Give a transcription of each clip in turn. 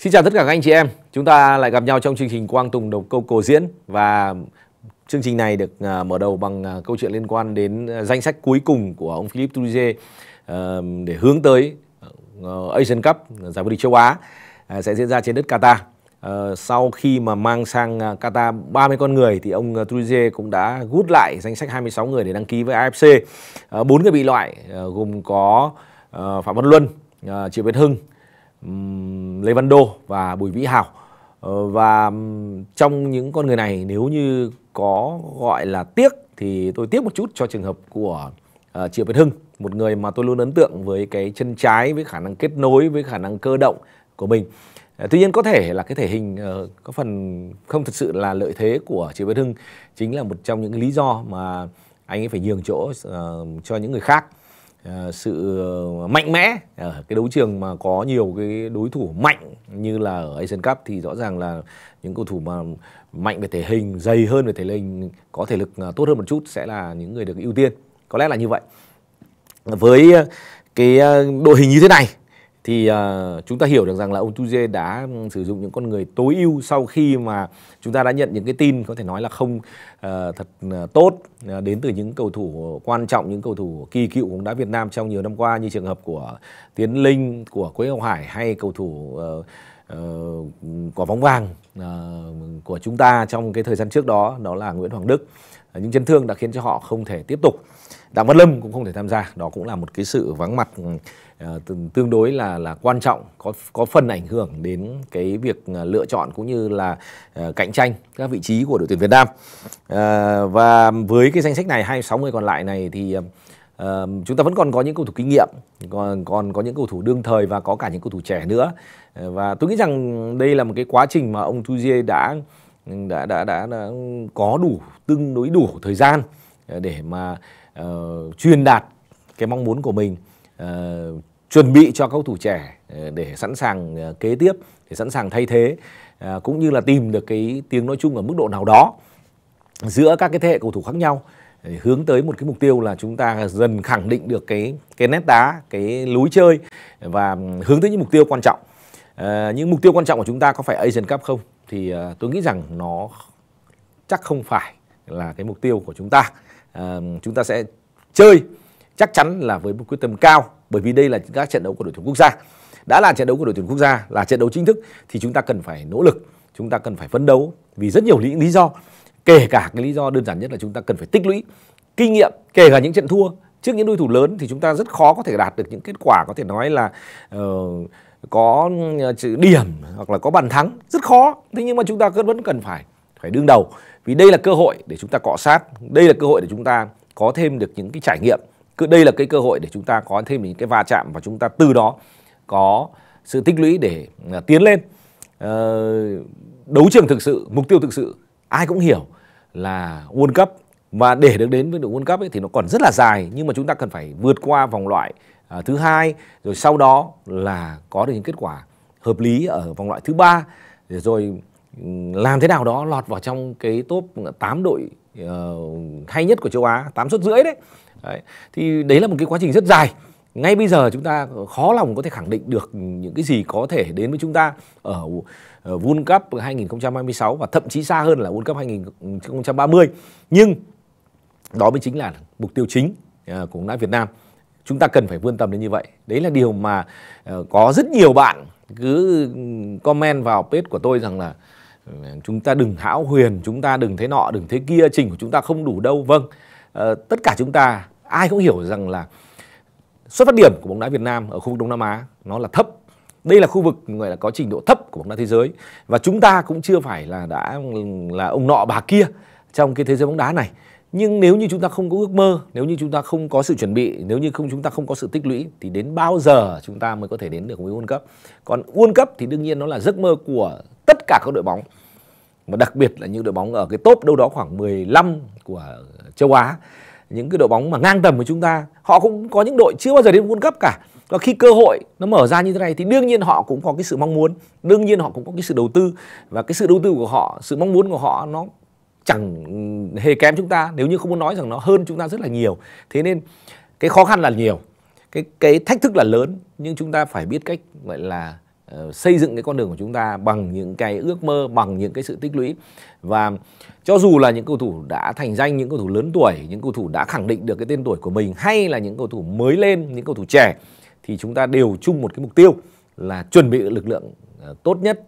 Xin chào tất cả các anh chị em, chúng ta lại gặp nhau trong chương trình Quang Tùng Độc Câu Cổ Diễn và chương trình này được à, mở đầu bằng à, câu chuyện liên quan đến à, danh sách cuối cùng của ông Philippe Trouzé để hướng tới Asian Cup giải vô địch châu Á sẽ diễn ra trên đất Qatar. sau khi mà mang sang uh, Qatar 30 con người thì ông uh, cũng đã rút lại danh sách 26 người để đăng ký với AFC. Bốn người bị loại gồm có Phạm Văn Luân, Triệu Việt Hưng, Lê Văn Đô và Bùi Vĩ Hào ờ, và trong những con người này nếu như có gọi là tiếc thì tôi tiếc một chút cho trường hợp của uh, Triệu Việt Hưng một người mà tôi luôn ấn tượng với cái chân trái với khả năng kết nối với khả năng cơ động của mình ờ, Tuy nhiên có thể là cái thể hình uh, có phần không thật sự là lợi thế của Triệu Việt Hưng chính là một trong những lý do mà anh ấy phải nhường chỗ uh, cho những người khác. Ờ, sự ờ, mạnh mẽ ở cái đấu trường mà có nhiều cái đối thủ mạnh như là ở Asian Cup thì rõ ràng là những cầu thủ mà mạnh về thể hình, dày hơn về thể hình, có thể lực ờ, tốt hơn một chút sẽ là những người được ưu tiên. Có lẽ là như vậy. Với cái đội hình như thế này thì uh, chúng ta hiểu được rằng là ông Tuje đã ừ, sử dụng những con người tối ưu sau khi mà chúng ta đã nhận những cái tin có thể nói là không uh, thật uh, tốt uh, đến từ những cầu thủ quan trọng những cầu thủ kỳ cựu bóng đá Việt Nam trong nhiều năm qua như trường hợp của Tiến Linh của Quế Ngọc Hải hay cầu thủ uh, uh, quả bóng vàng uh, của chúng ta trong cái thời gian trước đó đó là Nguyễn Hoàng Đức uh, những chấn thương đã khiến cho họ không thể tiếp tục Đặng Văn Lâm cũng không thể tham gia đó cũng là một cái sự vắng mặt ờ, tương đối là là quan trọng có có phần ảnh hưởng đến cái việc ờ, lựa chọn cũng như là ờ, cạnh tranh các vị trí của đội tuyển Việt Nam và với cái danh sách này 260 còn lại này thì Uh, chúng ta vẫn còn có những cầu thủ kinh nghiệm còn còn có những cầu thủ đương thời và có cả những cầu thủ trẻ nữa uh, và tôi nghĩ rằng đây là một cái quá trình mà ông Tujie đã, đã đã đã đã có đủ tương đối đủ thời gian để mà uh, truyền đạt cái mong muốn của mình uh, chuẩn bị cho các cầu thủ trẻ ờ, để sẵn sàng kế tiếp để sẵn sàng thay thế uh, cũng như là tìm được cái tiếng nói chung ở mức độ nào đó giữa các cái thế hệ cầu thủ khác nhau hướng tới một cái mục tiêu là chúng ta dần khẳng định được cái cái nét đá cái lối chơi và hướng tới những mục tiêu quan trọng à, những mục tiêu quan trọng của chúng ta có phải Asian Cup không thì à, tôi nghĩ rằng nó chắc không phải là cái mục tiêu của chúng ta Ờ, chúng ta sẽ chơi chắc chắn là với một quyết tâm cao bởi vì đây là các trận đấu của đội tuyển quốc gia đã là trận đấu của đội tuyển quốc gia là trận đấu chính thức thì chúng ta cần phải nỗ lực chúng ta cần phải phấn đấu vì rất nhiều lý, lý do kể cả cái lý do đơn giản nhất là chúng ta cần phải tích lũy kinh nghiệm kể cả những trận thua trước những đối thủ lớn thì chúng ta rất khó có thể đạt được những kết quả có thể nói là uh, có ờ, điểm hoặc là có bàn thắng rất khó thế nhưng mà chúng ta vẫn cần phải phải đương đầu vì đây là cơ hội để chúng ta cọ sát đây là cơ hội để chúng ta có thêm được những cái trải nghiệm cứ đây là cái cơ hội để chúng ta có thêm những cái va chạm và chúng ta từ đó có sự tích lũy để à, tiến lên ờ, đấu trường thực sự mục tiêu thực sự ai cũng hiểu là World Cup và để được đến với đội World Cup ấy, thì nó còn rất là dài nhưng mà chúng ta cần phải vượt qua vòng loại à, thứ hai rồi sau đó là có được những kết quả hợp lý ở vòng loại thứ ba rồi làm thế nào đó lọt vào trong cái top 8 đội uh, hay nhất của châu Á, 8 suất rưỡi đấy. đấy. Thì đấy là một cái quá trình rất dài. Ngay bây giờ chúng ta khó lòng có thể khẳng định được những cái gì có thể đến với chúng ta ở ờ, World Cup 2026 và thậm chí xa hơn là World Cup 2030. Nhưng đó mới chính là mục tiêu chính ờ, của bóng đá Việt Nam. Chúng ta cần phải vươn tầm đến như vậy. Đấy là điều mà có rất nhiều bạn cứ comment vào page của tôi rằng là chúng ta đừng hão huyền chúng ta đừng thế nọ đừng thế kia trình của chúng ta không đủ đâu vâng à, tất cả chúng ta ai cũng hiểu rằng là xuất phát điểm của bóng đá Việt Nam ở khu vực Đông Nam Á nó là thấp đây là khu vực gọi là có trình độ thấp của bóng đá thế giới và chúng ta cũng chưa phải là đã là ông nọ bà kia trong cái thế giới bóng đá này nhưng nếu như chúng ta không có ước mơ nếu như chúng ta không có sự chuẩn bị nếu như không chúng ta không có sự tích lũy thì đến bao giờ chúng ta mới có thể đến được với World Cup còn World Cup thì đương nhiên nó là giấc mơ của tất cả các đội bóng và đặc biệt là những đội bóng ở cái top đâu đó khoảng 15 của châu Á những cái đội bóng mà ngang tầm với chúng ta họ cũng có những đội chưa bao giờ đến World Cup cả và khi cơ hội nó mở ra như thế này thì đương nhiên họ cũng có cái sự mong muốn đương nhiên họ cũng có cái sự đầu tư và cái sự đầu tư của họ sự mong muốn của họ nó chẳng ừ, hề kém chúng ta nếu như không muốn nói rằng nó hơn chúng ta rất là nhiều thế nên cái khó khăn là nhiều cái cái thách thức là lớn nhưng chúng ta phải biết cách gọi là uh, xây dựng cái con đường của chúng ta bằng những cái ước mơ bằng những cái sự tích lũy và cho dù là những cầu thủ đã thành danh những cầu thủ lớn tuổi những cầu thủ đã khẳng định được cái tên tuổi của mình hay là những cầu thủ mới lên những cầu thủ trẻ thì chúng ta đều chung một cái mục tiêu là chuẩn bị lực lượng uh, tốt nhất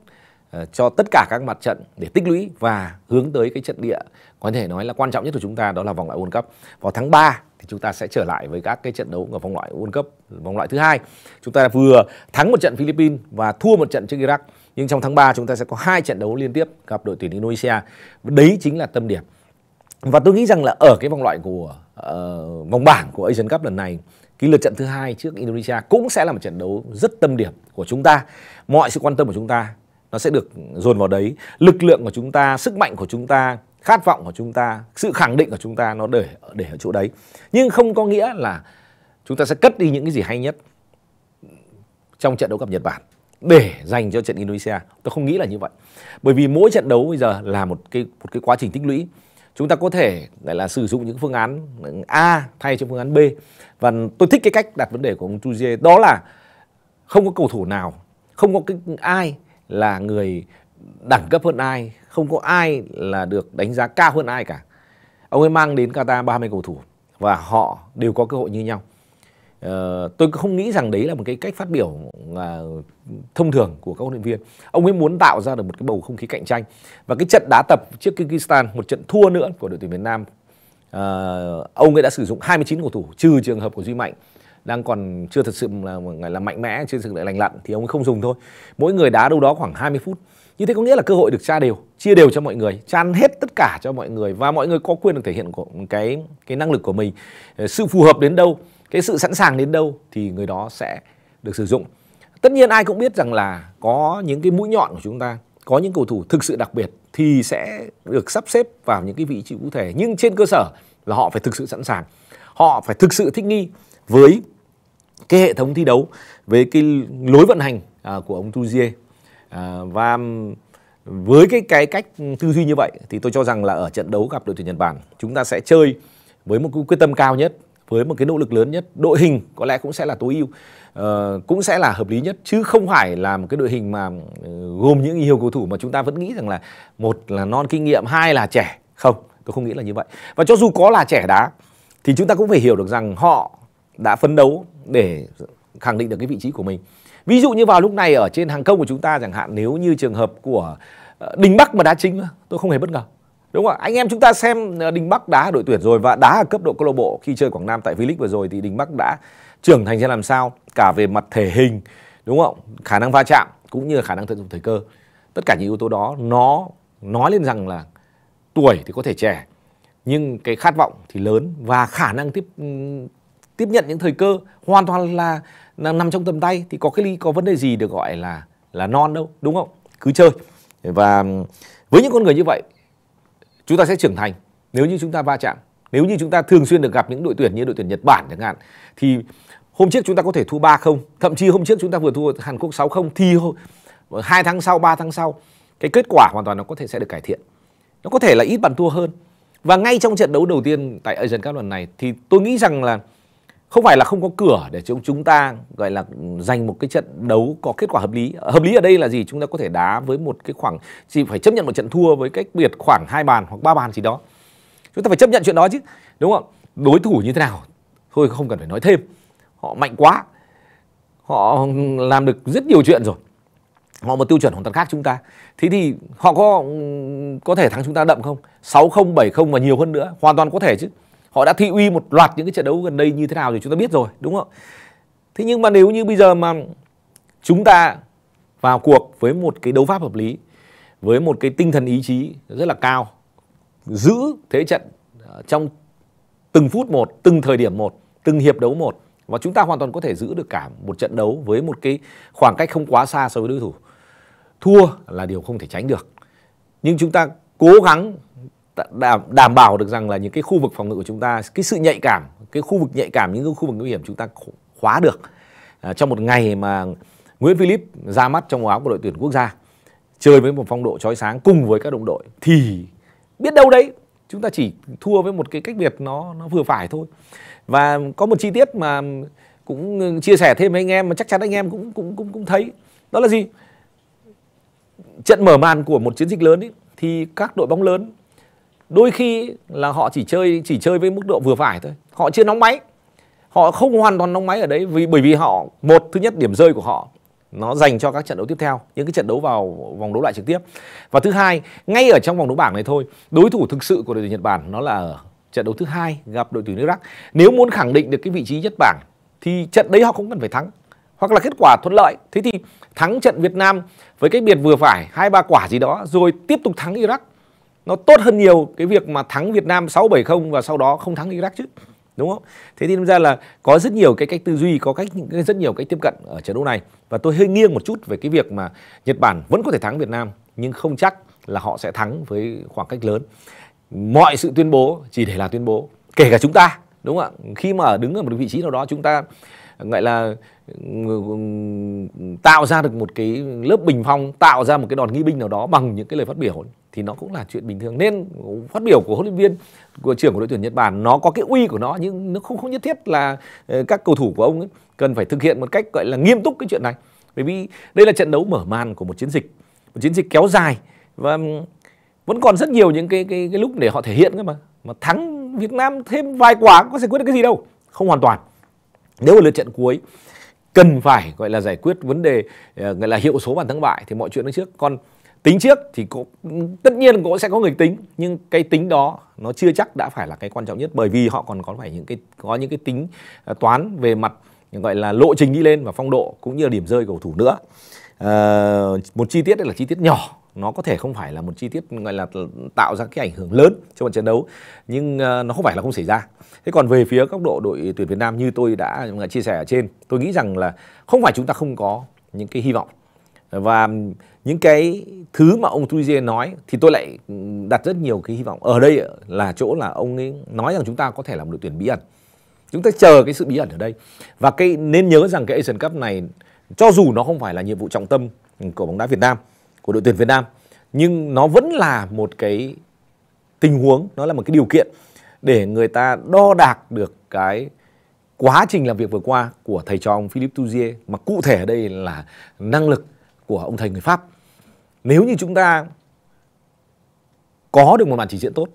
Ờ, cho tất cả các mặt trận để tích lũy và hướng tới cái trận địa có thể nói là quan trọng nhất của chúng ta đó là vòng loại World Cup. Vào tháng 3 thì chúng ta sẽ trở lại với các cái trận đấu ở vòng loại World Cup vòng loại thứ hai. Chúng ta vừa thắng một trận Philippines và thua một trận trước Iraq. Nhưng trong tháng 3 chúng ta sẽ có hai trận đấu liên tiếp gặp đội tuyển Indonesia. Đấy chính là tâm điểm. Và tôi nghĩ rằng là ở cái vòng loại của uh, vòng bảng của Asian Cup lần này cái lượt trận thứ hai trước Indonesia cũng sẽ là một trận đấu rất tâm điểm của chúng ta. Mọi sự quan tâm của chúng ta nó sẽ được dồn vào đấy lực lượng của chúng ta sức mạnh của chúng ta khát vọng của chúng ta sự khẳng định của chúng ta nó để để ở chỗ đấy nhưng không có nghĩa là chúng ta sẽ cất đi những cái gì hay nhất trong trận đấu gặp Nhật Bản để dành cho trận Indonesia tôi không nghĩ là như vậy bởi vì mỗi trận đấu bây giờ là một cái một cái quá trình tích lũy chúng ta có thể lại là sử dụng những phương án A thay cho phương án B và tôi thích cái cách đặt vấn đề của ông Tuje đó là không có cầu thủ nào không có cái ai là người đẳng cấp hơn ai không có ai là được đánh giá cao hơn ai cả ông ấy mang đến Qatar 30 cầu thủ và họ đều có cơ hội như nhau ờ, tôi không nghĩ rằng đấy là một cái cách phát biểu à, thông thường của các huấn luyện viên ông ấy muốn tạo ra được một cái bầu không khí cạnh tranh và cái trận đá tập trước Kyrgyzstan một trận thua nữa của đội tuyển Việt Nam à, ông ấy đã sử dụng 29 cầu thủ trừ trường hợp của Duy Mạnh đang còn chưa thật sự là là mạnh mẽ chưa thực sự là lành lặn thì ông ấy không dùng thôi mỗi người đá đâu đó khoảng 20 phút như thế có nghĩa là cơ hội được tra đều chia đều cho mọi người chan hết tất cả cho mọi người và mọi người có quyền được thể hiện của cái cái năng lực của mình ờ, sự phù hợp đến đâu cái sự sẵn sàng đến đâu thì người đó sẽ được sử dụng tất nhiên ai cũng biết rằng là có những cái mũi nhọn của chúng ta có những cầu thủ thực sự đặc biệt thì sẽ được sắp xếp vào những cái vị trí cụ thể nhưng trên cơ sở là họ phải thực sự sẵn sàng họ phải thực sự thích nghi với cái hệ thống thi đấu với cái lối vận hành à, của ông Tuzier à, và với cái cái cách tư duy như vậy thì tôi cho rằng là ở trận đấu gặp đội tuyển Nhật Bản chúng ta sẽ chơi với một quyết tâm cao nhất với một cái nỗ lực lớn nhất đội hình có lẽ cũng sẽ là tối ưu uh, cũng sẽ là hợp lý nhất chứ không phải là một cái đội hình mà ừ, gồm những nhiều cầu thủ mà chúng ta vẫn nghĩ rằng là một là non kinh nghiệm hai là trẻ không tôi không nghĩ là như vậy và cho dù có là trẻ đá thì chúng ta cũng phải hiểu được rằng họ đã phấn đấu để khẳng định được cái vị trí của mình ví dụ như vào lúc này ở trên hàng công của chúng ta chẳng hạn nếu như trường hợp của ờ, đình bắc mà đá chính tôi không hề bất ngờ đúng không ạ anh em chúng ta xem ờ, đình bắc đá đội tuyển rồi và đá ở cấp độ câu lạc bộ khi chơi quảng nam tại v league vừa rồi thì đình bắc đã trưởng thành ra làm sao cả về mặt thể hình đúng không khả năng va chạm cũng như là khả năng tận dụng thời cơ tất cả những yếu tố đó nó nói lên rằng là tuổi thì có thể trẻ nhưng cái khát vọng thì lớn và khả năng tiếp tiếp nhận những thời cơ hoàn toàn là, là nằm trong tầm tay thì có cái có vấn đề gì được gọi là là non đâu đúng không cứ chơi và với những con người như vậy chúng ta sẽ trưởng thành nếu như chúng ta va chạm nếu như chúng ta thường xuyên được gặp những đội tuyển như đội tuyển Nhật Bản chẳng hạn thì hôm trước chúng ta có thể thua 3 không thậm chí hôm trước chúng ta vừa thua Hàn Quốc 6 không thì hai tháng sau 3 tháng sau cái kết quả hoàn toàn nó có thể sẽ được cải thiện nó có thể là ít bàn thua hơn và ngay trong trận đấu đầu tiên tại Asian Cup lần này thì tôi nghĩ rằng là không phải là không có cửa để chúng chúng ta gọi là giành một cái trận đấu có kết quả hợp lý hợp lý ở đây là gì chúng ta có thể đá với một cái khoảng chỉ phải chấp nhận một trận thua với cách biệt khoảng hai bàn hoặc ba bàn gì đó chúng ta phải chấp nhận chuyện đó chứ đúng không đối thủ như thế nào thôi không cần phải nói thêm họ mạnh quá họ làm được rất nhiều chuyện rồi họ một tiêu chuẩn hoàn toàn khác chúng ta thế thì họ có có thể thắng chúng ta đậm không Sáu không bảy không và nhiều hơn nữa hoàn toàn có thể chứ họ đã thị uy một loạt những cái trận đấu gần đây như thế nào thì chúng ta biết rồi đúng không thế nhưng mà nếu như bây giờ mà chúng ta vào cuộc với một cái đấu pháp hợp lý với một cái tinh thần ý chí rất là cao giữ thế trận ờ, trong từng phút một từng thời điểm một từng hiệp đấu một và chúng ta hoàn toàn có thể giữ được cả một trận đấu với một cái khoảng cách không quá xa so với đối thủ thua là điều không thể tránh được nhưng chúng ta cố gắng đảm, đảm bảo được rằng là những cái khu vực phòng ngự của chúng ta cái sự nhạy cảm cái khu vực nhạy cảm những cái khu vực nguy hiểm chúng ta khóa được à, trong một ngày mà Nguyễn Philip ra mắt trong áo của đội tuyển quốc gia chơi với một phong độ chói sáng cùng với các đồng đội thì biết đâu đấy chúng ta chỉ thua với một cái cách biệt nó nó vừa phải thôi và có một chi tiết mà cũng chia sẻ thêm với anh em mà chắc chắn anh em cũng cũng cũng cũng thấy đó là gì trận mở màn của một chiến dịch lớn ý, thì các đội bóng lớn đôi khi là họ chỉ chơi chỉ chơi với mức độ vừa phải thôi họ chưa nóng máy họ không hoàn toàn nóng máy ở đấy vì bởi vì họ một thứ nhất điểm rơi của họ nó dành cho các trận đấu tiếp theo những cái trận đấu vào vòng đấu loại trực tiếp và thứ hai ngay ở trong vòng đấu bảng này thôi đối thủ thực sự của đội tuyển Nhật Bản nó là ở trận đấu thứ hai gặp đội tuyển Iraq nếu muốn khẳng định được cái vị trí nhất bảng thì trận đấy họ cũng cần phải thắng hoặc là kết quả thuận lợi thế thì thắng trận Việt Nam với cái biệt vừa phải hai ba quả gì đó rồi tiếp tục thắng Iraq nó tốt hơn nhiều cái việc mà thắng Việt Nam 6-7-0 và sau đó không thắng Iraq chứ đúng không? Thế thì ra là có rất nhiều cái cách tư duy, có cách rất nhiều cách tiếp cận ở trận đấu này và tôi hơi nghiêng một chút về cái việc mà Nhật Bản vẫn có thể thắng Việt Nam nhưng không chắc là họ sẽ thắng với khoảng cách lớn. Mọi sự tuyên bố chỉ để là tuyên bố, kể cả chúng ta, đúng không ạ? Khi mà đứng ở một vị trí nào đó chúng ta gọi là ừ, ừ, tạo ra được một cái lớp bình phong, tạo ra một cái đòn nghi binh nào đó bằng những cái lời phát biểu thì nó cũng là chuyện bình thường nên phát biểu của huấn luyện viên của trưởng của đội tuyển Nhật Bản nó có cái uy của nó nhưng nó không không nhất thiết là ờ, các cầu thủ của ông ấy cần phải thực hiện một cách gọi là nghiêm túc cái chuyện này bởi vì đây là trận đấu mở màn của một chiến dịch một chiến dịch kéo dài và vẫn còn rất nhiều những cái cái, cái lúc để họ thể hiện cơ mà mà thắng Việt Nam thêm vài quả có giải quyết được cái gì đâu không hoàn toàn nếu mà lượt trận cuối cần phải gọi là giải quyết vấn đề ờ, gọi là hiệu số bàn thắng bại thì mọi chuyện nó trước còn tính trước thì cũng tất nhiên cũng sẽ có người tính nhưng cái tính đó nó chưa chắc đã phải là cái quan trọng nhất bởi vì họ còn có phải những cái có những cái tính à, toán về mặt gọi là lộ trình đi lên và phong độ cũng như là điểm rơi cầu thủ nữa à, một chi tiết đây là chi tiết nhỏ nó có thể không phải là một chi tiết gọi là tạo ra cái ảnh hưởng lớn cho một trận đấu nhưng ờ, nó không phải là không xảy ra thế còn về phía góc độ đội tuyển Việt Nam như tôi đã chia sẻ ở trên tôi nghĩ rằng là không phải chúng ta không có những cái hy vọng và những cái thứ mà ông Tujie nói thì tôi lại đặt rất nhiều cái hy vọng ở đây là chỗ là ông ấy nói rằng chúng ta có thể là một đội tuyển bí ẩn chúng ta chờ cái sự bí ẩn ở đây và cái nên nhớ rằng cái Asian Cup này cho dù nó không phải là nhiệm vụ trọng tâm của bóng đá Việt Nam của đội tuyển Việt Nam nhưng nó vẫn là một cái tình huống nó là một cái điều kiện để người ta đo đạc được cái quá trình làm việc vừa qua của thầy trò ông Philip Tuzier mà cụ thể ở đây là năng lực của ông thầy người Pháp. Nếu như chúng ta có được một màn trình diễn tốt,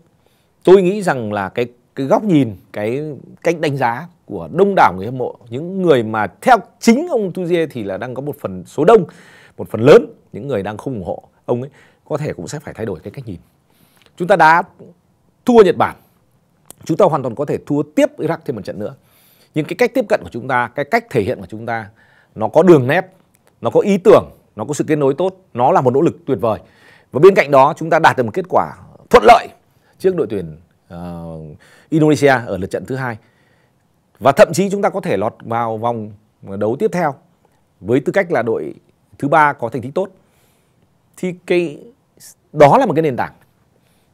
tôi nghĩ rằng là cái cái góc nhìn, cái cách đánh giá của đông đảo người hâm mộ, những người mà theo chính ông Tuje thì là đang có một phần số đông, một phần lớn những người đang không ủng hộ ông ấy có thể cũng sẽ phải thay đổi cái cách nhìn. Chúng ta đã thua Nhật Bản, chúng ta hoàn toàn có thể thua tiếp Iraq thêm một trận nữa. Nhưng cái cách tiếp cận của chúng ta, cái cách thể hiện của chúng ta nó có đường nét, nó có ý tưởng, nó có sự kết nối tốt nó là một nỗ lực tuyệt vời và bên cạnh đó chúng ta đạt được một kết quả thuận lợi trước đội tuyển uh, Indonesia ở lượt trận thứ hai và thậm chí chúng ta có thể lọt vào vòng đấu tiếp theo với tư cách là đội thứ ba có thành tích tốt thì cái đó là một cái nền tảng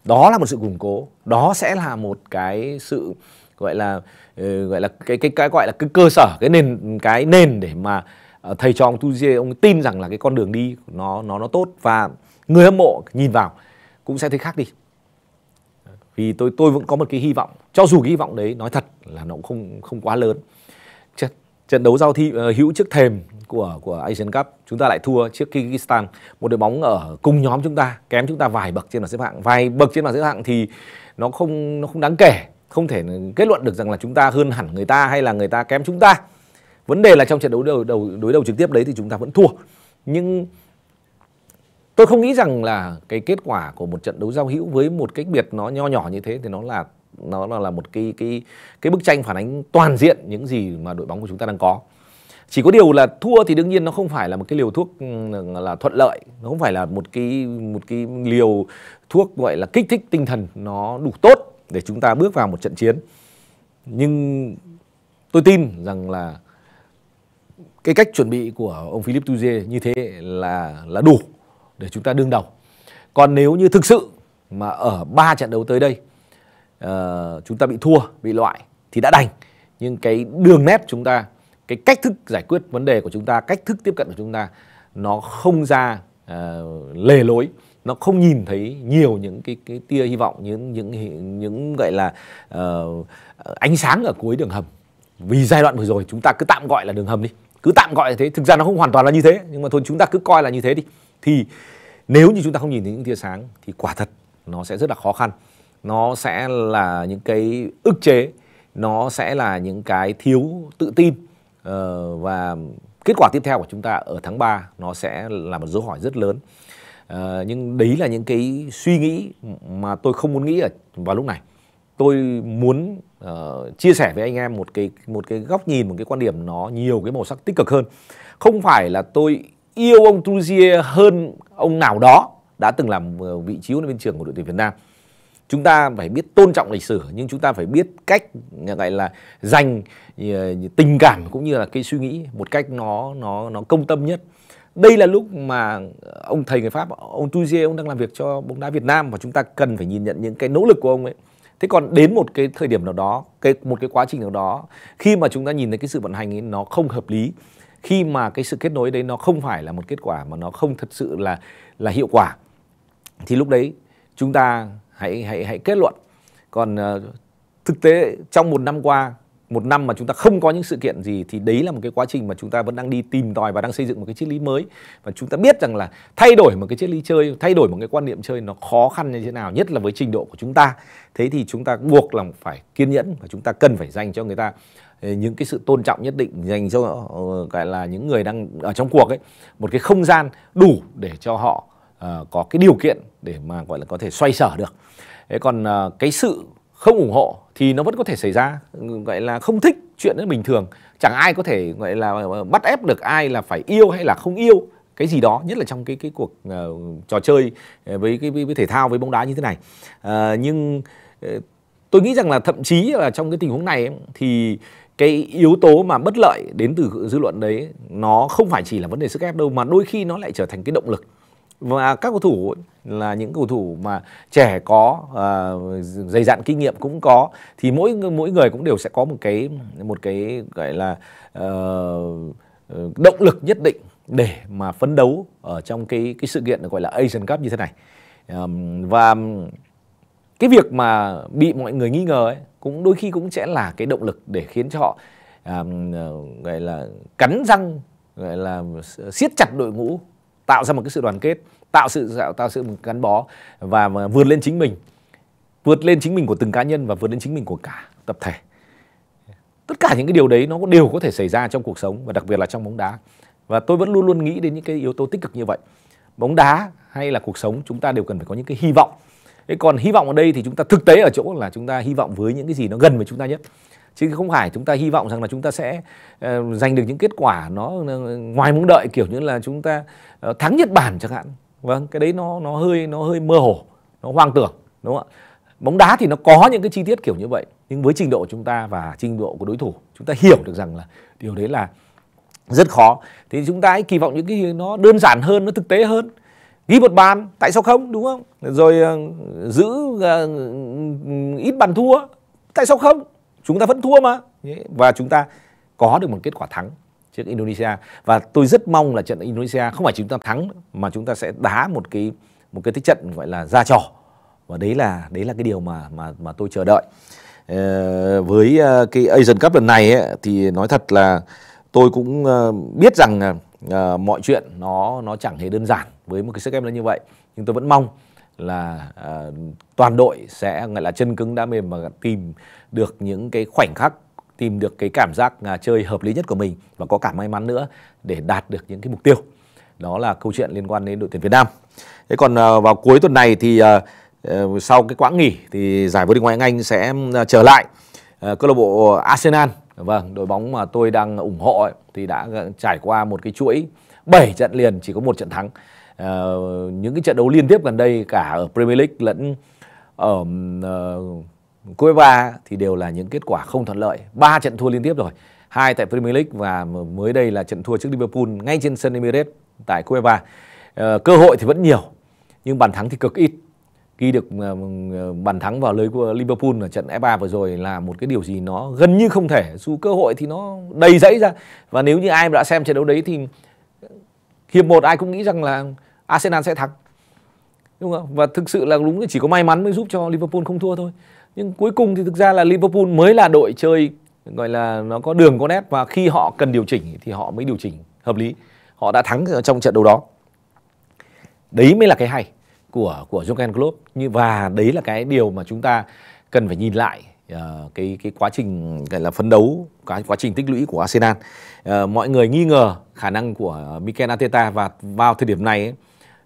đó là một sự củng cố đó sẽ là một cái sự gọi là ờ, gọi là cái cái cái gọi là cái cơ sở cái nền cái nền để mà Ờ, thầy trò ông Tujie ông tin rằng là cái con đường đi nó nó nó tốt và người hâm mộ nhìn vào cũng sẽ thấy khác đi vì tôi tôi vẫn có một cái hy vọng cho dù cái hy vọng đấy nói thật là nó cũng không không quá lớn trận, trận đấu giao thi uh, hữu trước thềm của của Asian Cup chúng ta lại thua trước Kyrgyzstan một đội bóng ở cùng nhóm chúng ta kém chúng ta vài bậc trên bảng xếp hạng vài bậc trên bảng xếp hạng thì nó không nó không đáng kể không thể kết luận được rằng là chúng ta hơn hẳn người ta hay là người ta kém chúng ta vấn đề là trong trận đấu đầu, đầu đối đầu trực tiếp đấy thì chúng ta vẫn thua nhưng tôi không nghĩ rằng là cái kết quả của một trận đấu giao hữu với một cách biệt nó nho nhỏ như thế thì nó là nó là một cái cái cái bức tranh phản ánh toàn diện những gì mà đội bóng của chúng ta đang có chỉ có điều là thua thì đương nhiên nó không phải là một cái liều thuốc ừ, là thuận lợi nó không phải là một cái một cái liều thuốc gọi là kích thích tinh thần nó đủ tốt để chúng ta bước vào một trận chiến nhưng tôi tin rằng là cái cách chuẩn bị của ông Philip Tuje như thế là là đủ để chúng ta đương đầu. Còn nếu như thực sự mà ở ba trận đấu tới đây uh, chúng ta bị thua, bị loại thì đã đành. Nhưng cái đường nét chúng ta, cái cách thức giải quyết vấn đề của chúng ta, cách thức tiếp cận của chúng ta nó không ra uh, lề lối, nó không nhìn thấy nhiều những cái cái tia hy vọng, những những những gọi là uh, ánh sáng ở cuối đường hầm. Vì giai đoạn vừa rồi chúng ta cứ tạm gọi là đường hầm đi cứ tạm gọi là thế thực ra nó không hoàn toàn là như thế nhưng mà thôi chúng ta cứ coi là như thế đi thì nếu như chúng ta không nhìn thấy những tia sáng thì quả thật nó sẽ rất là khó khăn nó sẽ là những cái ức chế nó sẽ là những cái thiếu tự tin ờ, và kết quả tiếp theo của chúng ta ở tháng 3 nó sẽ là một dấu hỏi rất lớn ờ, nhưng đấy là những cái suy nghĩ mà tôi không muốn nghĩ ở vào lúc này tôi muốn uh, chia sẻ với anh em một cái một cái góc nhìn một cái quan điểm nó nhiều cái màu sắc tích cực hơn không phải là tôi yêu ông Trujier hơn ông nào đó đã từng làm ờ, vị trí huấn luyện viên trưởng của đội tuyển Việt Nam chúng ta phải biết tôn trọng lịch sử nhưng chúng ta phải biết cách gọi là dành ờ, tình cảm cũng như là cái suy nghĩ một cách nó nó nó công tâm nhất đây là lúc mà ông thầy người Pháp ông Tuzier ông đang làm việc cho bóng đá Việt Nam và chúng ta cần phải nhìn nhận những cái nỗ lực của ông ấy thế còn đến một cái thời điểm nào đó cái một cái quá trình nào đó khi mà chúng ta nhìn thấy cái sự vận hành ấy nó không hợp lý khi mà cái sự kết nối đấy nó không phải là một kết quả mà nó không thật sự là là hiệu quả thì lúc đấy chúng ta hãy hãy hãy kết luận còn uh, thực tế trong một năm qua một năm mà chúng ta không có những sự kiện gì thì đấy là một cái quá trình mà chúng ta vẫn đang đi tìm tòi và đang xây dựng một cái triết lý mới và chúng ta biết rằng là thay đổi một cái triết lý chơi thay đổi một cái quan niệm chơi nó khó khăn như thế nào nhất là với trình độ của chúng ta thế thì chúng ta buộc là phải kiên nhẫn và chúng ta cần phải dành cho người ta ờ, những cái sự tôn trọng nhất định dành cho ờ, gọi là những người đang ở trong cuộc ấy một cái không gian đủ để cho họ uh, có cái điều kiện để mà gọi là có thể xoay sở được thế còn uh, cái sự không ủng hộ thì nó vẫn có thể xảy ra gọi là không thích chuyện đó bình thường chẳng ai có thể gọi là bắt ép được ai là phải yêu hay là không yêu cái gì đó nhất là trong cái cái cuộc uh, trò chơi ờ, với cái với, với thể thao với bóng đá như thế này uh, nhưng uh, tôi nghĩ rằng là thậm chí là trong cái tình huống này thì cái yếu tố mà bất lợi đến từ dư luận đấy nó không phải chỉ là vấn đề sức ép đâu mà đôi khi nó lại trở thành cái động lực và vâng các cầu thủ là những cầu thủ mà trẻ có uh, dày dặn kinh nghiệm cũng có thì mỗi mỗi người cũng đều sẽ có một cái một cái gọi là uh, động lực nhất định để mà phấn đấu ở trong cái cái sự kiện gọi là Asian Cup như thế này um, và cái việc mà bị mọi người nghi ngờ ấy cũng đôi khi cũng sẽ là cái động lực để khiến cho họ um, gọi là cắn răng gọi là siết chặt đội ngũ tạo ra một cái sự đoàn kết tạo sự tạo sự gắn bó và vượt lên chính mình vượt lên chính mình của từng cá nhân và vượt lên chính mình của cả tập thể tất cả những cái điều đấy nó đều có thể xảy ra trong cuộc sống và đặc biệt là trong bóng đá và tôi vẫn luôn luôn nghĩ đến những cái yếu tố tích cực như vậy bóng đá hay là cuộc sống chúng ta đều cần phải có những cái hy vọng thế còn hy vọng ở đây thì chúng ta thực tế ở chỗ là chúng ta hy vọng với những cái gì nó gần với chúng ta nhất chứ không phải chúng ta hy vọng rằng là chúng ta sẽ uh, giành được những kết quả nó ngoài mong đợi kiểu như là chúng ta uh, thắng Nhật Bản chẳng hạn vâng cái đấy nó nó hơi nó hơi mơ hồ nó hoang tưởng đúng không ạ bóng đá thì nó có những cái chi tiết kiểu như vậy nhưng với trình độ chúng ta và trình độ của đối thủ chúng ta hiểu được rằng là điều đấy là rất khó thì chúng ta hãy kỳ vọng những cái nó đơn giản hơn nó thực tế hơn ghi một bàn tại sao không đúng không rồi uh, giữ uh, ít bàn thua tại sao không chúng ta vẫn thua mà và chúng ta có được một kết quả thắng trước Indonesia và tôi rất mong là trận Indonesia không phải chúng ta thắng mà chúng ta sẽ đá một cái một cái thế trận gọi là ra trò và đấy là đấy là cái điều mà mà mà tôi chờ đợi ờ, với ờ, cái Asian Cup lần này ấy, thì nói thật là tôi cũng ờ, biết rằng uh, mọi chuyện nó nó chẳng hề đơn giản với một cái sức em là như vậy nhưng tôi vẫn mong là à, toàn đội sẽ gọi là chân cứng đã mềm và tìm được những cái khoảnh khắc tìm được cái cảm giác à, chơi hợp lý nhất của mình và có cả may mắn nữa để đạt được những cái mục tiêu đó là câu chuyện liên quan đến đội tuyển Việt Nam thế còn à, vào cuối tuần này thì à, sau cái quãng nghỉ thì giải vô địch ngoại hạng Anh sẽ trở lại à, câu lạc bộ Arsenal vâng đội bóng mà tôi đang ủng hộ ấy, thì đã trải qua một cái chuỗi 7 trận liền chỉ có một trận thắng uh, những cái trận đấu liên tiếp gần đây cả ở Premier League lẫn ở uh, ờ, Cueva thì đều là những kết quả không thuận lợi. Ba trận thua liên tiếp rồi. Hai tại Premier League và mới đây là trận thua trước Liverpool ngay trên sân Emirates tại Cueva. Uh, cơ hội thì vẫn nhiều nhưng bàn thắng thì cực ít ghi được bàn thắng vào lưới của Liverpool ở trận FA e vừa rồi là một cái điều gì nó gần như không thể dù cơ hội thì nó đầy dẫy ra và nếu như ai đã xem trận đấu đấy thì hiệp 1 ai cũng nghĩ rằng là Arsenal sẽ thắng đúng không và thực sự là đúng là chỉ có may mắn mới giúp cho Liverpool không thua thôi nhưng cuối cùng thì thực ra là Liverpool mới là đội chơi gọi là nó có đường có nét và khi họ cần điều chỉnh thì họ mới điều chỉnh hợp lý họ đã thắng trong trận đấu đó đấy mới là cái hay của của Jurgen Klopp như và đấy là cái điều mà chúng ta cần phải nhìn lại uh, cái cái quá trình gọi là phấn đấu cái quá trình tích lũy của Arsenal uh, mọi người nghi ngờ khả năng của Mikel Arteta và vào thời điểm này ấy,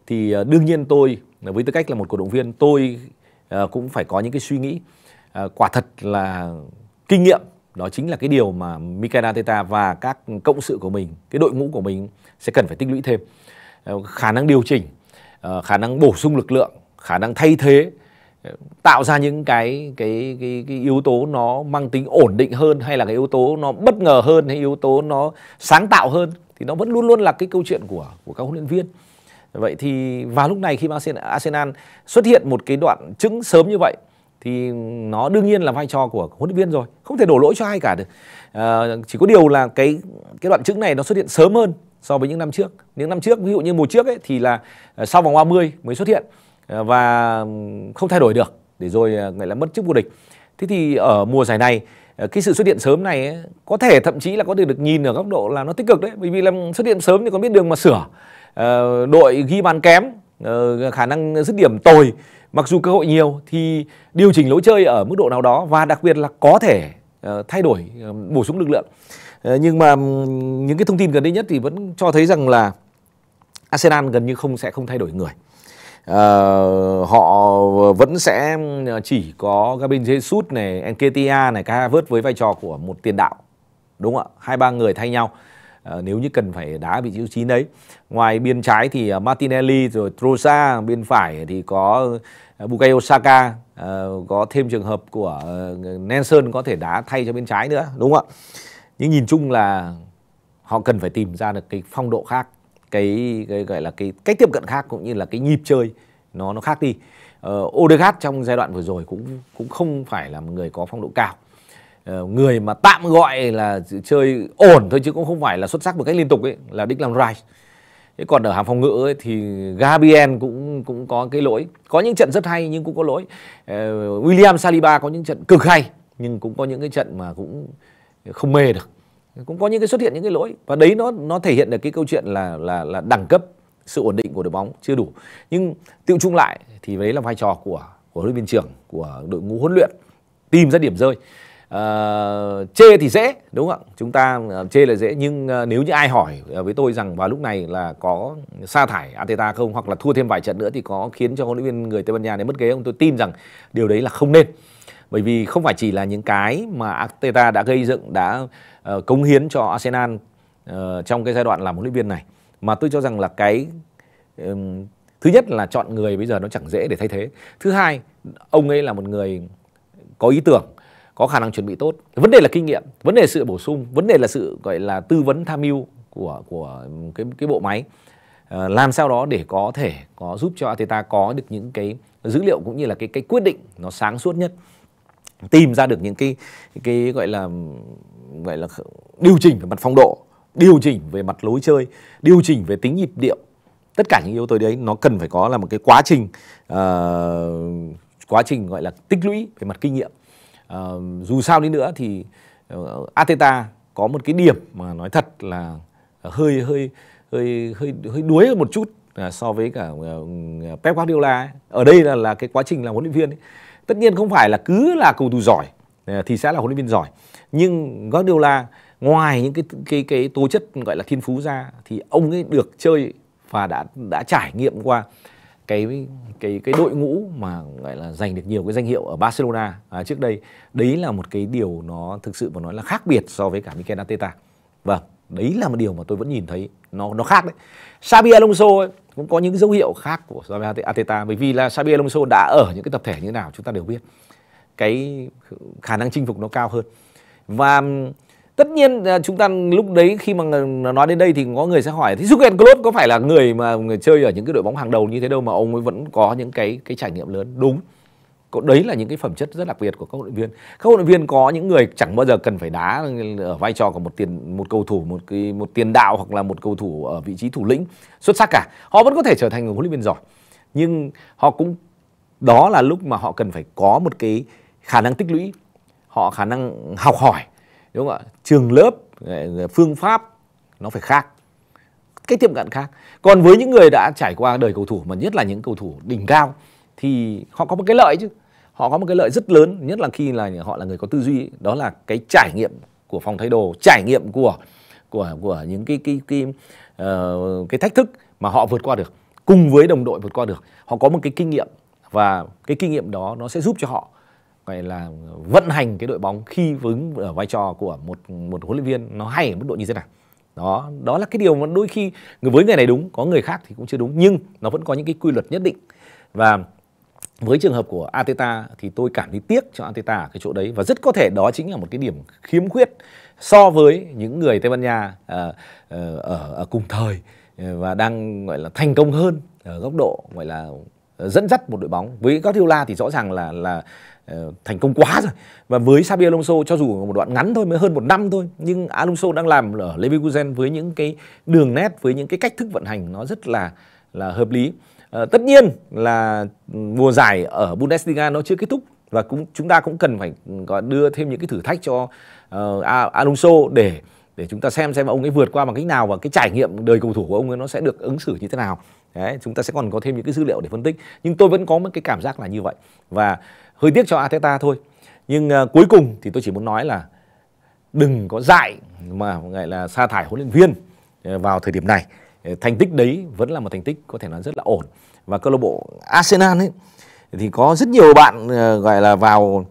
thì uh, đương nhiên tôi với tư cách là một cổ động viên tôi uh, cũng phải có những cái suy nghĩ uh, quả thật là kinh nghiệm đó chính là cái điều mà Mikel Arteta và các cộng sự của mình cái đội ngũ của mình sẽ cần phải tích lũy thêm uh, khả năng điều chỉnh uh, khả năng bổ sung lực lượng khả năng thay thế tạo ra những cái cái cái cái yếu tố nó mang tính ổn định hơn hay là cái yếu tố nó bất ngờ hơn hay yếu tố nó sáng tạo hơn thì nó vẫn luôn luôn là cái câu chuyện của của các huấn luyện viên vậy thì vào lúc này khi mà Arsenal xuất hiện một cái đoạn chứng sớm như vậy thì nó đương nhiên là vai trò của huấn luyện viên rồi không thể đổ lỗi cho ai cả được à, chỉ có điều là cái cái đoạn chứng này nó xuất hiện sớm hơn so với những năm trước những năm trước ví dụ như mùa trước ấy, thì là ờ, sau vòng 30 mới xuất hiện Ờ, và không thay đổi được để rồi ờ, lại là mất chức vô địch thế thì ở mùa giải này ờ, cái sự xuất hiện sớm này ấy, có thể thậm chí là có thể được nhìn ở góc độ là nó tích cực đấy bởi vì là xuất hiện sớm thì còn biết đường mà sửa đội ghi bàn kém khả năng dứt điểm tồi mặc dù cơ hội nhiều thì điều chỉnh lối chơi ở mức độ nào đó và đặc biệt là có thể thay đổi bổ sung lực lượng nhưng mà những cái thông tin gần đây nhất thì vẫn cho thấy rằng là Arsenal gần như không sẽ không thay đổi người Ờ, họ vẫn sẽ ờ, chỉ có Gabin Jesus này, Enketia này, Havertz với vai trò của một tiền đạo. Đúng không ạ? Hai ba người thay nhau. Uh, nếu như cần phải đá vị trí chín đấy. Ngoài biên trái thì uh, Martinelli rồi Trosa, bên phải thì có Bukayo Saka, uh, có thêm trường hợp của Nelson có thể đá thay cho bên trái nữa, đúng không ạ? Nhưng nhìn chung là họ cần phải tìm ra được cái phong độ khác cái, cái gọi là cái cách tiếp cận khác cũng như là cái nhịp chơi nó nó khác đi uh, Odegaard trong giai đoạn vừa rồi cũng cũng không phải là một người có phong độ cao uh, người mà tạm gọi là chơi ổn thôi chứ cũng không phải là xuất sắc một cách liên tục ấy là Declan Rice thế còn ở hàng phòng ngự ấy, thì Gabriel cũng cũng có cái lỗi có những trận rất hay nhưng cũng có lỗi uh, William Saliba có những trận cực hay nhưng cũng có những cái trận mà cũng không mê được cũng có những cái xuất hiện những cái lỗi và đấy nó nó thể hiện được cái câu chuyện là là là đẳng cấp sự ổn định của đội bóng chưa đủ nhưng tiêu chung lại thì đấy là vai trò của của huấn luyện trưởng của đội ngũ huấn luyện tìm ra điểm rơi Uh, chê thì dễ đúng không ạ chúng ta ờ, chê là dễ nhưng ờ, nếu như ai hỏi với tôi rằng vào lúc này là có sa thải Ateta không hoặc là thua thêm vài trận nữa thì có khiến cho huấn luyện viên người Tây Ban Nha này mất ghế không tôi tin rằng điều đấy là không nên bởi vì không phải chỉ là những cái mà Ateta đã gây dựng đã Ờ, cống hiến cho Arsenal uh, trong cái giai đoạn làm huấn luyện viên này mà tôi cho rằng là cái um, thứ nhất là chọn người bây giờ nó chẳng dễ để thay thế thứ hai ông ấy là một người có ý tưởng có khả năng chuẩn bị tốt vấn đề là kinh nghiệm vấn đề là sự bổ sung vấn đề là sự gọi là tư vấn tham mưu của của cái cái bộ máy à, làm sao đó để có thể có giúp cho Ateta có được những cái dữ liệu cũng như là cái cái quyết định nó sáng suốt nhất tìm ra được những cái cái gọi là gọi là điều chỉnh về mặt phong độ điều chỉnh về mặt lối chơi điều chỉnh về tính nhịp điệu tất cả những yếu tố đấy nó cần phải có là một cái quá trình uh, quá trình gọi là tích lũy về mặt kinh nghiệm uh, dù sao đi nữa thì uh, ờ, Ateta có một cái điểm mà nói thật là hơi hơi hơi hơi hơi đuối một chút so với cả Pep Guardiola ấy. ở đây là là cái quá trình làm huấn luyện viên ấy tất nhiên không phải là cứ là cầu thủ giỏi ờ, thì sẽ là huấn luyện viên giỏi nhưng Guardiola ngoài những cái cái cái tố chất gọi là thiên phú ra thì ông ấy được chơi và đã đã trải nghiệm qua cái cái cái đội ngũ mà gọi là giành được nhiều cái danh hiệu ở Barcelona à, trước đây đấy là một cái điều nó thực sự mà nói là khác biệt so với cả Mikel Arteta vâng đấy là một điều mà tôi vẫn nhìn thấy nó nó khác đấy Xabi Alonso ấy, cũng có những dấu hiệu khác của Javi Ateta bởi vì là Xabi Alonso đã ở những cái tập thể như nào chúng ta đều biết cái khả năng chinh phục nó cao hơn và tất nhiên à, chúng ta lúc đấy khi mà nói đến đây thì có người sẽ hỏi thì Jurgen Klopp có phải là người mà người chơi ở những cái đội bóng hàng đầu như thế đâu mà ông ấy vẫn có những cái cái trải nghiệm lớn đúng còn đấy là những cái phẩm chất rất đặc biệt của các huấn luyện viên các huấn luyện viên có những người chẳng bao giờ cần phải đá ở vai trò của một tiền một cầu thủ một cái một tiền đạo hoặc là một cầu thủ ở vị trí thủ lĩnh xuất sắc cả họ vẫn có thể trở thành một huấn luyện viên giỏi nhưng họ cũng đó là lúc mà họ cần phải có một cái khả năng tích lũy họ khả năng học hỏi đúng không ạ trường lớp ờ, phương pháp nó phải khác cái tiệm cận khác còn với những người đã trải qua đời cầu thủ mà nhất là những cầu thủ đỉnh cao thì họ có một cái lợi chứ họ có một cái lợi rất lớn nhất là khi là họ là người có tư duy ấy. đó là cái trải nghiệm của phòng thay đồ trải nghiệm của của của những cái cái cái uh, cái thách thức mà họ vượt qua được cùng với đồng đội vượt qua được họ có một cái kinh nghiệm và cái kinh nghiệm đó nó sẽ giúp cho họ gọi là vận hành cái đội bóng khi vướng ở vai trò của một một huấn luyện viên nó hay ở mức độ như thế nào đó đó là cái điều mà đôi khi người với người này đúng có người khác thì cũng chưa đúng nhưng nó vẫn có những cái quy luật nhất định và với trường hợp của Ateta thì tôi cảm thấy tiếc cho Ateta ở cái chỗ đấy và rất có thể đó chính là một cái điểm khiếm khuyết so với những người Tây Ban Nha ờ, ờ, ở, ở, cùng thời ờ, và đang gọi là thành công hơn ở góc độ gọi là dẫn dắt một đội bóng với Guardiola thì rõ ràng là là thành công quá rồi và với Xabi Alonso cho dù một đoạn ngắn thôi mới hơn một năm thôi nhưng Alonso đang làm ở Leverkusen với những cái đường nét với những cái cách thức vận hành nó rất là là hợp lý Ờ, tất nhiên là mùa giải ở Bundesliga nó chưa kết thúc và cũng chúng ta cũng cần phải gọi đưa thêm những cái thử thách cho uh, Alonso để để chúng ta xem xem ông ấy vượt qua bằng cách nào và cái trải nghiệm đời cầu thủ của ông ấy nó sẽ được ứng xử như thế nào. Đấy, chúng ta sẽ còn có thêm những cái dữ liệu để phân tích. Nhưng tôi vẫn có một cái cảm giác là như vậy và hơi tiếc cho Ateta thôi. Nhưng uh, cuối cùng thì tôi chỉ muốn nói là đừng có dại mà gọi là sa thải huấn luyện viên vào thời điểm này Ờ, thành tích đấy vẫn là một thành tích có thể nói rất là ổn và câu lạc bộ Arsenal ấy thì có rất nhiều bạn ờ, gọi là vào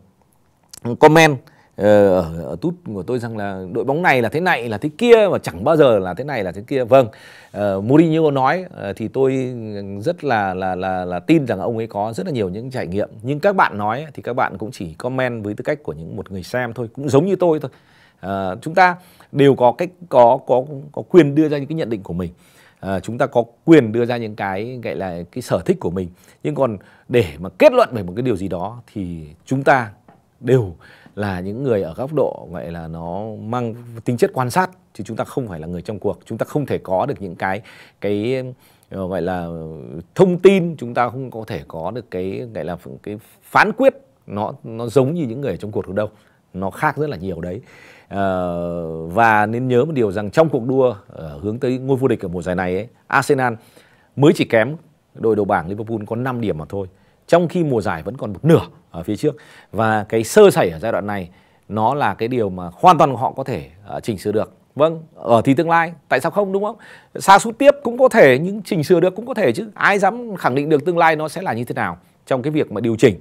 comment ờ, ở, ở tút của tôi rằng là đội bóng này là thế này là thế kia và chẳng bao giờ là thế này là thế kia vâng uh, Mourinho nói uh, thì tôi rất là, là là là tin rằng ông ấy có rất là nhiều những trải nghiệm nhưng các bạn nói thì các bạn cũng chỉ comment với tư cách của những một người xem thôi cũng giống như tôi thôi uh, chúng ta đều có cách có có có quyền đưa ra những cái nhận định của mình Ờ, chúng ta có quyền đưa ra những cái gọi là cái sở thích của mình nhưng còn để mà kết luận về một cái điều gì đó thì chúng ta đều là những người ở góc độ gọi là nó mang tính chất quan sát chứ chúng ta không phải là người trong cuộc chúng ta không thể có được những cái cái ờ, gọi là thông tin chúng ta không có thể có được cái gọi là cái phán quyết nó nó giống như những người trong cuộc được đâu nó khác rất là nhiều đấy Ờ, và nên nhớ một điều rằng trong cuộc đua ờ, hướng tới ngôi vô địch ở mùa giải này ấy, Arsenal mới chỉ kém đội đầu bảng Liverpool có 5 điểm mà thôi. Trong khi mùa giải vẫn còn một nửa ở phía trước và cái sơ sẩy ở giai đoạn này nó là cái điều mà hoàn toàn họ có thể ờ, chỉnh sửa được. Vâng, ở thì tương lai, tại sao không đúng không? Xa sút tiếp cũng có thể những chỉnh sửa được cũng có thể chứ. Ai dám khẳng định được tương lai nó sẽ là như thế nào trong cái việc mà điều chỉnh.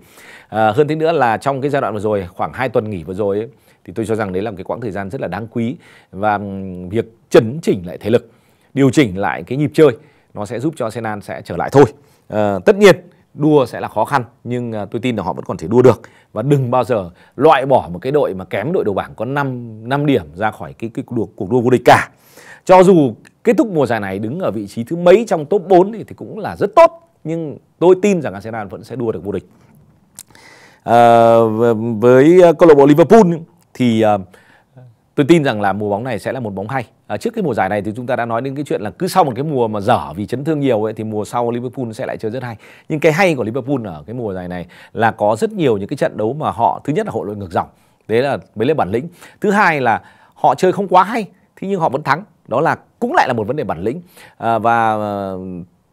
À, hơn thế nữa là trong cái giai đoạn vừa rồi khoảng 2 tuần nghỉ vừa rồi ấy, thì tôi cho rằng đấy là một cái quãng thời gian rất là đáng quý và việc chấn chỉnh lại thể lực điều chỉnh lại cái nhịp chơi nó sẽ giúp cho Arsenal sẽ trở lại thôi à, tất nhiên đua sẽ là khó khăn nhưng à, tôi tin là họ vẫn còn thể đua được và đừng bao giờ loại bỏ một cái đội mà kém đội đầu bảng có 5 năm điểm ra khỏi cái cái cuộc, cuộc đua vô địch cả. Cho dù kết thúc mùa giải này đứng ở vị trí thứ mấy trong top 4 thì, thì cũng là rất tốt nhưng tôi tin rằng Arsenal vẫn sẽ đua được vô địch. À, với câu lạc bộ Liverpool thì ờ, tôi tin rằng là mùa bóng này sẽ là một bóng hay à, trước cái mùa giải này thì chúng ta đã nói đến cái chuyện là cứ sau một cái mùa mà dở vì chấn thương nhiều ấy thì mùa sau Liverpool sẽ lại chơi rất hay nhưng cái hay của Liverpool ở cái mùa giải này là có rất nhiều những cái trận đấu mà họ thứ nhất là hội đội ngược dòng đấy là mới lên bản lĩnh thứ hai là họ chơi không quá hay thế nhưng họ vẫn thắng đó là cũng lại là một vấn đề bản lĩnh à, và ờ,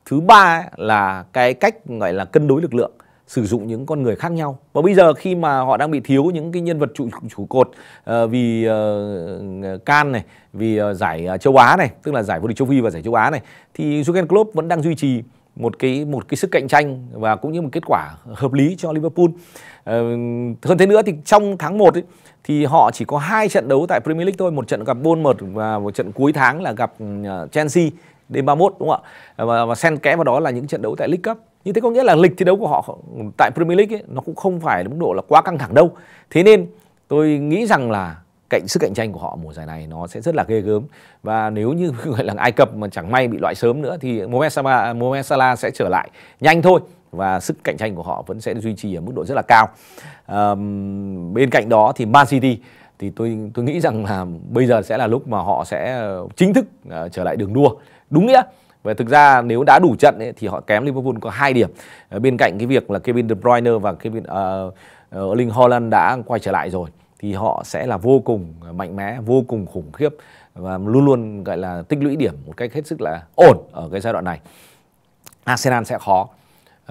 thứ ba ấy, là cái cách gọi là cân đối lực lượng sử dụng những con người khác nhau và bây giờ khi mà họ đang bị thiếu những cái nhân vật trụ trụ cột uh, vì uh, can này vì uh, giải uh, châu Á này tức là giải vô địch châu Phi và giải châu Á này thì Jurgen Klopp vẫn đang duy trì một cái một cái sức cạnh tranh và cũng như một kết quả hợp lý cho Liverpool. Ờ, hơn thế nữa thì trong tháng 1 ấy, thì họ chỉ có hai trận đấu tại Premier League thôi, một trận gặp Bournemouth và một trận cuối tháng là gặp Chelsea đêm 31 đúng không ạ? Và, và xen kẽ vào đó là những trận đấu tại League Cup như thế có nghĩa là lịch thi đấu của họ tại Premier League ấy, nó cũng không phải mức độ là quá căng thẳng đâu thế nên tôi nghĩ rằng là cạnh sức cạnh tranh của họ mùa giải này nó sẽ rất là ghê gớm và nếu như gọi là Ai Cập mà chẳng may bị loại sớm nữa thì Mohamed Salah, Mohamed Salah sẽ trở lại nhanh thôi và sức cạnh tranh của họ vẫn sẽ duy trì ở mức độ rất là cao. À, bên cạnh đó thì Man City thì tôi tôi nghĩ rằng là bây giờ sẽ là lúc mà họ sẽ chính thức uh, trở lại đường đua đúng nghĩa và thực ra nếu đã đủ trận ấy, thì họ kém Liverpool có hai điểm. bên cạnh cái việc là Kevin De Bruyne và Kevin uh, Erling Haaland đã quay trở lại rồi thì họ sẽ là vô cùng mạnh mẽ, vô cùng khủng khiếp và luôn luôn gọi là tích lũy điểm một cách hết sức là ổn ở cái giai đoạn này. Arsenal sẽ khó.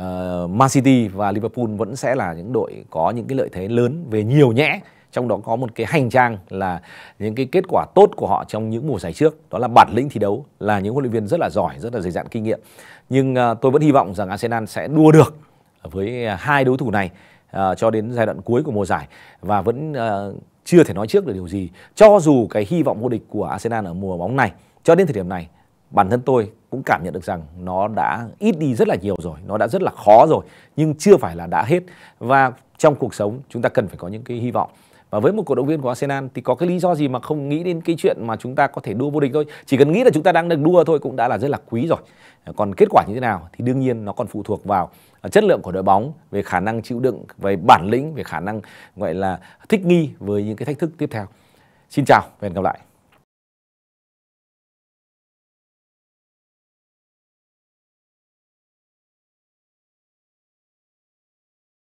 Uh, Man City và Liverpool vẫn sẽ là những đội có những cái lợi thế lớn về nhiều nhẽ trong đó có một cái hành trang là những cái kết quả tốt của họ trong những mùa giải trước đó là bản lĩnh thi đấu là những huấn luyện viên rất là giỏi rất là dày dặn kinh nghiệm nhưng uh, tôi vẫn hy vọng rằng Arsenal sẽ đua được với hai đối thủ này uh, cho đến giai đoạn cuối của mùa giải và vẫn uh, chưa thể nói trước được điều gì cho dù cái hy vọng vô địch của Arsenal ở mùa bóng này cho đến thời điểm này bản thân tôi cũng cảm nhận được rằng nó đã ít đi rất là nhiều rồi nó đã rất là khó rồi nhưng chưa phải là đã hết và trong cuộc sống chúng ta cần phải có những cái hy vọng và với một cổ động viên của Arsenal thì có cái lý do gì mà không nghĩ đến cái chuyện mà chúng ta có thể đua vô địch thôi chỉ cần nghĩ là chúng ta đang được đua thôi cũng đã là rất là quý rồi còn kết quả như thế nào thì đương nhiên nó còn phụ thuộc vào à, chất lượng của đội bóng về khả năng chịu đựng về bản lĩnh về khả năng gọi là thích nghi với những cái thách thức tiếp theo xin chào và hẹn gặp lại